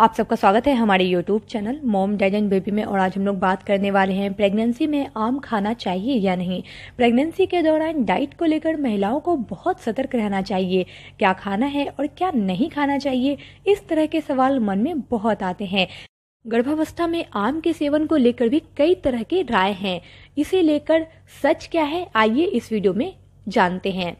आप सबका स्वागत है हमारे YouTube channel mom dad and baby में और आज हम लोग बात करने वाले हैं प्रेगनेंसी में आम खाना चाहिए या नहीं प्रेगनेंसी के दौरान डाइट को लेकर महिलाओं को बहुत सतर्क रहना चाहिए क्या खाना है और क्या नहीं खाना चाहिए इस तरह के सवाल मन में बहुत आते हैं गर्भावस्था में आम के सेवन को लेकर भी कई तरह के राय हैं इसे लेकर सच क्या है आइए इस वीडियो में जानते हैं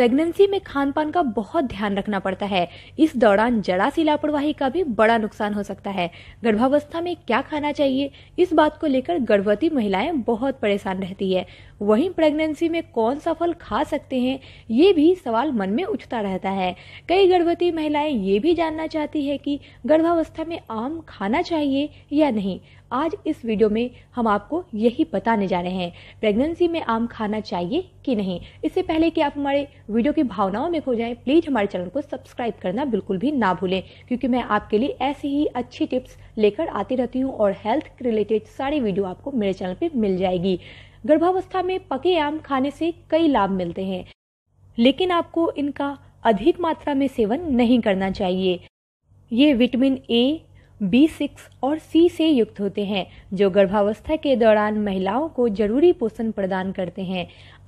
प्रेगनेंसी में खान पान का बहुत ध्यान रखना पड़ता है इस दौरान जरा सी लापरवाही का भी बड़ा नुकसान हो सकता है गर्भावस्था में क्या खाना चाहिए इस बात को लेकर गर्भवती महिलाएं बहुत परेशान रहती है वहीं प्रेगनेंसी में कौन सा फल खा सकते हैं ये भी सवाल मन में उठता रहता है कई गर्भवती महिलाएं ये भी जानना चाहती है कि गर्भावस्था में आम खाना चाहिए या नहीं आज इस वीडियो में हम आपको यही बताने जा रहे हैं प्रेगनेंसी में आम खाना चाहिए कि नहीं इससे पहले कि आप हमारे वीडियो की भावनाओं में खो जाएं प्लीज़ हमारे चैनल को सब्सक्राइब करना बिल्कुल भी ना भूलें क्योंकि मैं आपके लिए ऐसी ही अच्छी टिप्स लेकर आती रहती हूँ और हेल्थ रिलेटेड सारी वीडियो आपको मेरे चैनल पर मिल जाएगी गर्भावस्था में पके आम खाने से कई लाभ मिलते हैं लेकिन आपको इनका अधिक मात्रा में सेवन नहीं करना चाहिए ये विटामिन ए बी सिक्स और सी से युक्त होते हैं जो गर्भावस्था के दौरान महिलाओं को जरूरी पोषण प्रदान करते हैं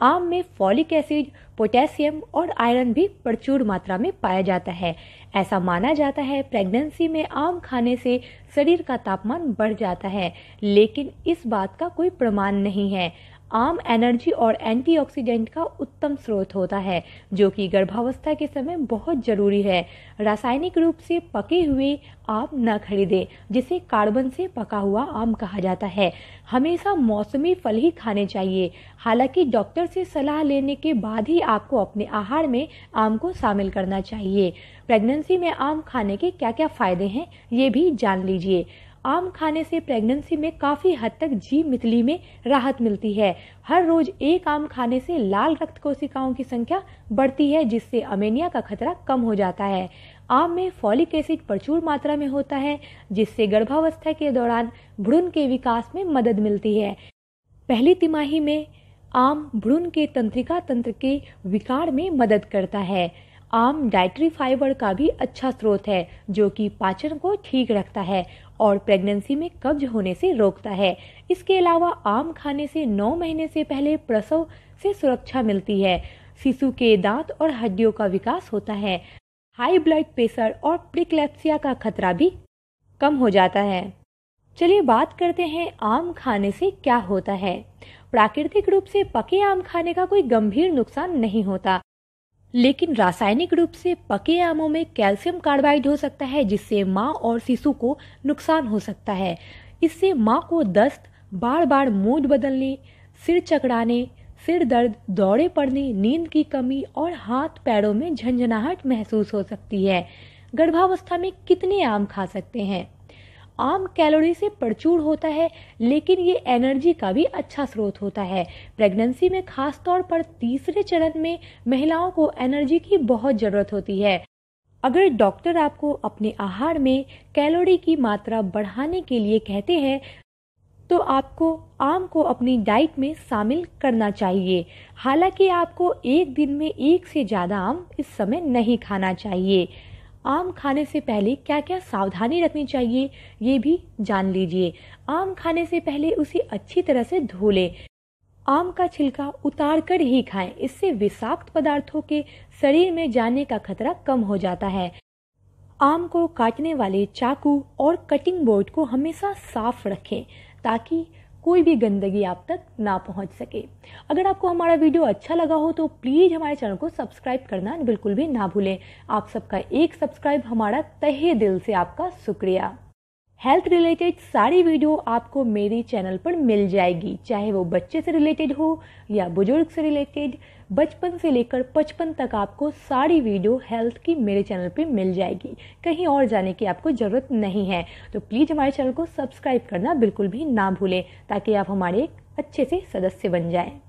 आम में फॉलिक एसिड पोटेशियम और आयरन भी प्रचुर मात्रा में पाया जाता है ऐसा माना जाता है प्रेगनेंसी में आम खाने से शरीर का तापमान बढ़ जाता है लेकिन इस बात का कोई प्रमाण नहीं है आम एनर्जी और एंटीऑक्सीडेंट का उत्तम स्रोत होता है जो कि गर्भावस्था के समय बहुत ज़रूरी है रासायनिक रूप से पके हुए आम न खरीदें जिसे कार्बन से पका हुआ आम कहा जाता है हमेशा मौसमी फल ही खाने चाहिए हालांकि डॉक्टर से सलाह लेने के बाद ही आपको अपने आहार में आम को शामिल करना चाहिए प्रेगनेंसी में आम खाने के क्या क्या फ़ायदे हैं ये भी जान लीजिए आम खाने से प्रेगनेंसी में काफ़ी हद तक जी मितली में राहत मिलती है हर रोज एक आम खाने से लाल रक्त कोशिकाओं की संख्या बढ़ती है जिससे अमेनिया का खतरा कम हो जाता है आम में फॉलिक एसिड प्रचुर मात्रा में होता है जिससे गर्भावस्था के दौरान भ्रूण के विकास में मदद मिलती है पहली तिमाही में आम भ्रूण के तंत्रिका तंत्र के विकार में मदद करता है आम डाइट्री फाइबर का भी अच्छा स्रोत है जो कि पाचन को ठीक रखता है और प्रेगनेंसी में कब्ज होने से रोकता है इसके अलावा आम खाने से नौ महीने से पहले प्रसव से सुरक्षा मिलती है शिशु के दांत और हड्डियों का विकास होता है हाई ब्लड प्रेशर और प्रिक्लेप्सिया का खतरा भी कम हो जाता है चलिए बात करते हैं आम खाने से क्या होता है प्राकृतिक रूप से पके आम खाने का कोई गंभीर नुकसान नहीं होता लेकिन रासायनिक रूप से पके आमों में कैल्शियम कार्बाइड हो सकता है जिससे माँ और शिशु को नुकसान हो सकता है इससे माँ को दस्त बार बार मूड बदलने सिर चकड़ाने सिर दर्द दौड़े पड़ने नींद की कमी और हाथ पैरों में झंझनाहट महसूस हो सकती है गर्भावस्था में कितने आम खा सकते हैं आम कैलोरी से प्रचूर होता है लेकिन ये एनर्जी का भी अच्छा स्रोत होता है प्रेगनेंसी में खास तौर पर तीसरे चरण में महिलाओं को एनर्जी की बहुत ज़रूरत होती है अगर डॉक्टर आपको अपने आहार में कैलोरी की मात्रा बढ़ाने के लिए कहते हैं तो आपको आम को अपनी डाइट में शामिल करना चाहिए हालांकि आपको एक दिन में एक से ज़्यादा आम इस समय नहीं खाना चाहिए आम खाने से पहले क्या क्या सावधानी रखनी चाहिए ये भी जान लीजिए आम खाने से पहले उसे अच्छी तरह से धो लें आम का छिलका उतार कर ही खाएं इससे विषाक्त पदार्थों के शरीर में जाने का खतरा कम हो जाता है आम को काटने वाले चाकू और कटिंग बोर्ड को हमेशा साफ रखें ताकि कोई भी गंदगी आप तक ना पहुंच सके अगर आपको हमारा वीडियो अच्छा लगा हो तो प्लीज़ हमारे चैनल को सब्सक्राइब करना बिल्कुल भी ना भूलें आप सबका एक सब्सक्राइब हमारा तहे दिल से आपका शुक्रिया हेल्थ रिलेटेड सारी वीडियो आपको मेरे चैनल पर मिल जाएगी चाहे वो बच्चे से रिलेटेड हो या बुजुर्ग से रिलेटेड बचपन से लेकर पचपन तक आपको सारी वीडियो हेल्थ की मेरे चैनल पे मिल जाएगी कहीं और जाने की आपको ज़रूरत नहीं है तो प्लीज़ हमारे चैनल को सब्सक्राइब करना बिल्कुल भी ना भूलें ताकि आप हमारे एक अच्छे से सदस्य बन जाएँ